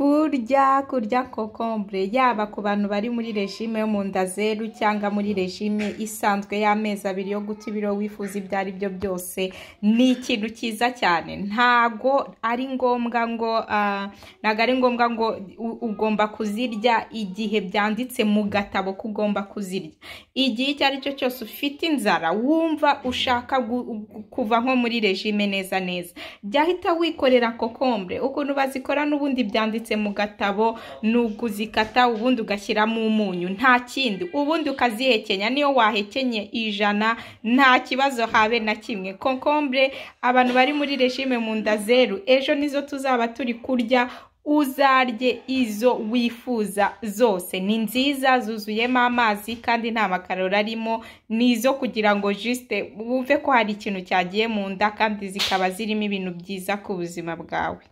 kurya kurya kokombure yaba ku bantu bari muri regime yo mu nda zeru cyangwa muri regime isanzwe y'amezi abiri yo guta ibiro wifuza ibyo ari byo byose ni ikintu cyiza cyane ntago ari ngombwa ngo ah, ntago ari ngombwa ngo ugomba kuzirya igihe byanditse mu gatabo ko ugomba kuzirya igihe icyo ari cyo cyose ufite inzara wumva ushaka kuva nko muri regime neza neza jya ahita wikorera kokombure ukuntu bazikora n'ubundi byanditse yanditse mu gatabo ni ukuzikata ubundi ugashyiramo umunyu nta kindi ubundi ukazihekenya niyo wahekenye ijana nta kibazo habe na kimwe kokombure abantu bari muri regime mu nda zeru ejo nizo tuzaba turi kurya uzarye izo wifuza zose ni nziza zuzuyemo amazi kandi nta makarori arimo ni izo kugira ngo jisite wumve ko hari ikintu cyagiye mu nda kandi zikaba zirimo ibintu byiza ku buzima bwawe